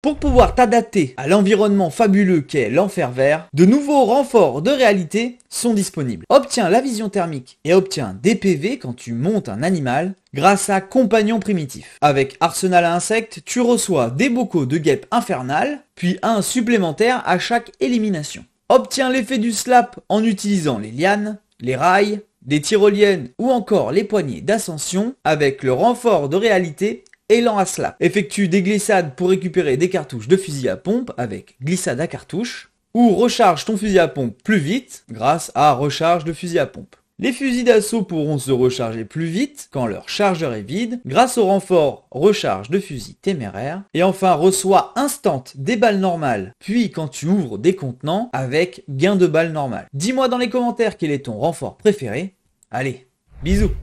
Pour pouvoir t'adapter à l'environnement fabuleux qu'est l'enfer vert, de nouveaux renforts de réalité sont disponibles. Obtiens la vision thermique et obtiens des PV quand tu montes un animal grâce à Compagnon Primitif. Avec Arsenal à insectes, tu reçois des bocaux de guêpes infernales, puis un supplémentaire à chaque élimination. Obtiens l'effet du slap en utilisant les lianes, les rails, des tyroliennes ou encore les poignées d'ascension avec le renfort de réalité Élan à cela. Effectue des glissades pour récupérer des cartouches de fusil à pompe avec glissade à cartouche ou recharge ton fusil à pompe plus vite grâce à recharge de fusil à pompe. Les fusils d'assaut pourront se recharger plus vite quand leur chargeur est vide grâce au renfort recharge de fusil téméraire et enfin reçoit instant des balles normales puis quand tu ouvres des contenants avec gain de balles normales. Dis-moi dans les commentaires quel est ton renfort préféré. Allez, bisous